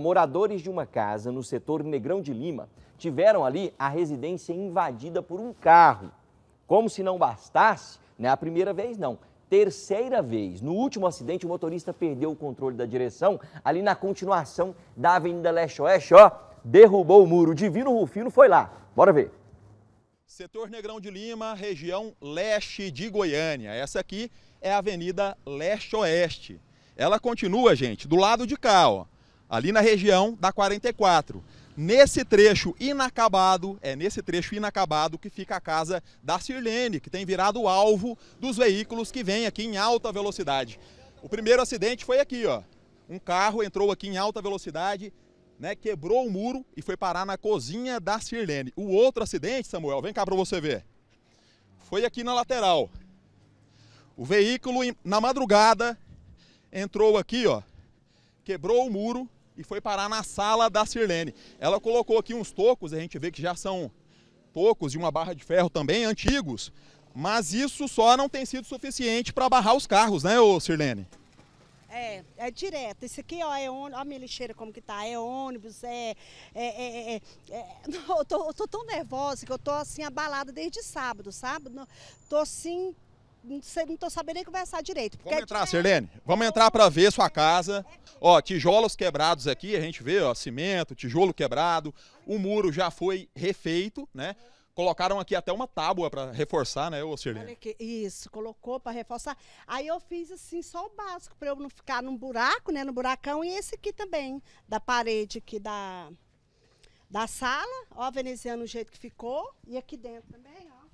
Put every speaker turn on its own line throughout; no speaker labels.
moradores de uma casa no setor Negrão de Lima tiveram ali a residência invadida por um carro. Como se não bastasse, né, a primeira vez não, terceira vez. No último acidente, o motorista perdeu o controle da direção ali na continuação da Avenida Leste-Oeste, ó, derrubou o muro. O Divino Rufino foi lá. Bora ver.
Setor Negrão de Lima, região leste de Goiânia. Essa aqui é a Avenida Leste-Oeste. Ela continua, gente, do lado de cá, ó ali na região da 44. Nesse trecho inacabado, é nesse trecho inacabado que fica a casa da Sirlene, que tem virado alvo dos veículos que vêm aqui em alta velocidade. O primeiro acidente foi aqui, ó. Um carro entrou aqui em alta velocidade, né, quebrou o muro e foi parar na cozinha da Sirlene. O outro acidente, Samuel, vem cá para você ver. Foi aqui na lateral. O veículo na madrugada entrou aqui, ó, quebrou o muro e foi parar na sala da Sirlene. Ela colocou aqui uns tocos, a gente vê que já são tocos de uma barra de ferro também, antigos, mas isso só não tem sido suficiente para barrar os carros, né, ô Sirlene?
É, é direto. Isso aqui, ó, é ônibus. Ó a minha lixeira como que tá. É ônibus, é... é, é, é não, é, é. eu, tô, eu tô tão nervosa que eu tô, assim, abalada desde sábado, sabe? Não, tô, assim, não, sei, não tô sabendo nem conversar direito. É Vamos
entrar, Sirlene. Vamos entrar para ver sua casa. Ó, tijolos quebrados aqui, a gente vê, ó, cimento, tijolo quebrado, o muro já foi refeito, né? Colocaram aqui até uma tábua para reforçar, né, ô Sirlene? Olha
que, isso, colocou para reforçar. Aí eu fiz assim, só o básico, para eu não ficar num buraco, né, no buracão. E esse aqui também, da parede aqui da, da sala. Ó, veneziano, o jeito que ficou. E aqui dentro também, ó.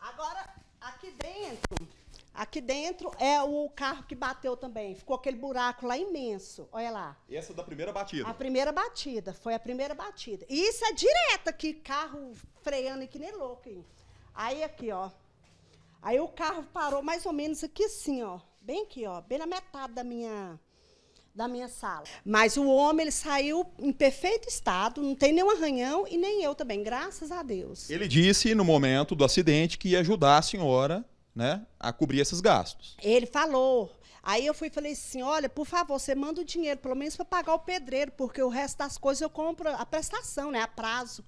Agora, aqui dentro, Aqui dentro é o carro que bateu também. Ficou aquele buraco lá imenso. Olha lá.
Essa é da primeira batida? A
primeira batida. Foi a primeira batida. E isso é direto aqui, carro freando que nem louco. Hein? Aí aqui, ó. Aí o carro parou mais ou menos aqui assim, ó. Bem aqui, ó. Bem na metade da minha da minha sala. Mas o homem ele saiu em perfeito estado, não tem nenhum arranhão e nem eu também, graças a Deus. Ele
disse no momento do acidente que ia ajudar a senhora né, a cobrir esses gastos.
Ele falou. Aí eu fui e falei assim: olha, por favor, você manda o dinheiro, pelo menos para pagar o pedreiro, porque o resto das coisas eu compro a prestação, né, a prazo.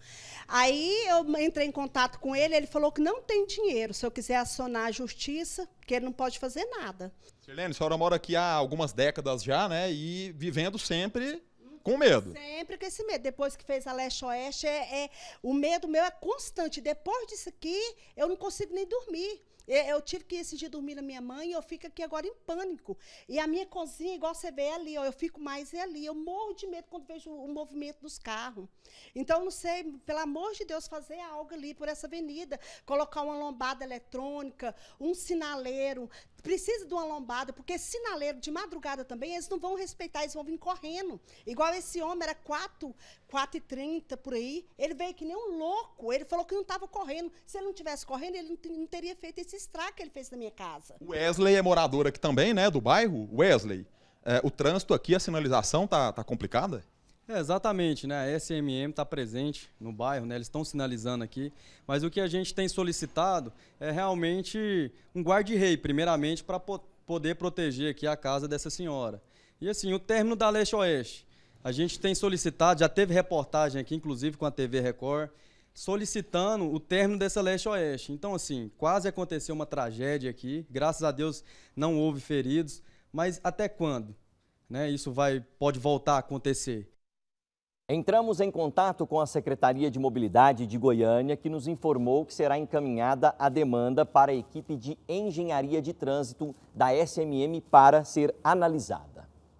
Aí eu entrei em contato com ele, ele falou que não tem dinheiro, se eu quiser acionar a justiça, que ele não pode fazer nada.
Sirlene, a senhora mora aqui há algumas décadas já, né, e vivendo sempre com medo.
Sempre com esse medo. Depois que fez a leste-oeste, é, é, o medo meu é constante. Depois disso aqui, eu não consigo nem dormir. É, eu tive que esse dia dormir na minha mãe e eu fico aqui agora em pânico. E a minha cozinha, igual você vê ali, ó, eu fico mais é ali. Eu morro de medo quando vejo o movimento dos carros. Então, não sei, pelo amor de Deus, fazer algo ali por essa avenida. Colocar uma lombada eletrônica, um sinaleiro. Precisa de uma lombada, porque sinaleiro de madrugada também, eles não vão respeitar, eles vão vir correndo. Igual esse homem, era 4, 4 e 30 por aí. Ele veio que nem um louco. Ele falou que não estava correndo. Se ele não tivesse correndo, ele não, não teria feito esse esse estrago que ele fez na minha casa.
Wesley é morador aqui também, né, do bairro? Wesley, é, o trânsito aqui, a sinalização tá, tá complicada?
É, exatamente, né? A SMM está presente no bairro, né? Eles estão sinalizando aqui. Mas o que a gente tem solicitado é realmente um guarda-rei, primeiramente, para po poder proteger aqui a casa dessa senhora. E assim, o término da Leste Oeste. A gente tem solicitado, já teve reportagem aqui, inclusive com a TV Record, solicitando o término dessa leste-oeste. Então, assim, quase aconteceu uma tragédia aqui. Graças a Deus não houve feridos. Mas até quando? Né, isso vai, pode voltar a acontecer. Entramos em contato com a Secretaria de Mobilidade de Goiânia, que nos informou que será encaminhada a demanda para a equipe de engenharia de trânsito da SMM para ser analisada.